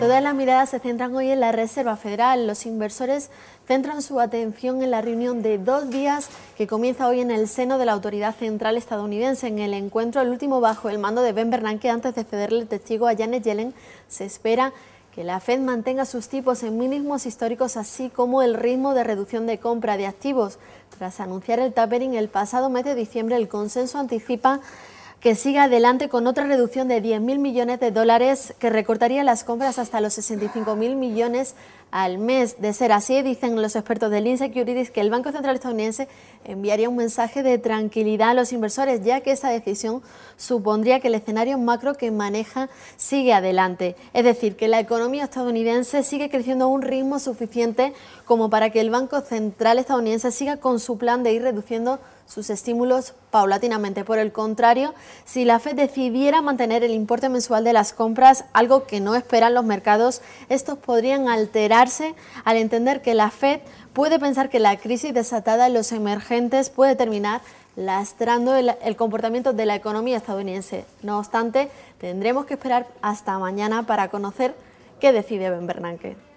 Todas las miradas se centran hoy en la Reserva Federal. Los inversores centran su atención en la reunión de dos días que comienza hoy en el seno de la Autoridad Central Estadounidense. En el encuentro, el último bajo el mando de Ben Bernanke antes de cederle el testigo a Janet Yellen, se espera que la Fed mantenga sus tipos en mínimos históricos así como el ritmo de reducción de compra de activos. Tras anunciar el tapering el pasado mes de diciembre, el consenso anticipa que siga adelante con otra reducción de 10.000 millones de dólares que recortaría las compras hasta los 65.000 millones al mes. De ser así, dicen los expertos del Insecurities que el Banco Central estadounidense enviaría un mensaje de tranquilidad a los inversores, ya que esa decisión supondría que el escenario macro que maneja sigue adelante. Es decir, que la economía estadounidense sigue creciendo a un ritmo suficiente como para que el Banco Central estadounidense siga con su plan de ir reduciendo sus estímulos paulatinamente. Por el contrario, si la Fed decidiera mantener el importe mensual de las compras, algo que no esperan los mercados, estos podrían alterarse al entender que la Fed puede pensar que la crisis desatada en los emergentes puede terminar lastrando el, comportamiento de la economía estadounidense. No obstante, tendremos que esperar hasta mañana para conocer qué decide Ben Bernanke.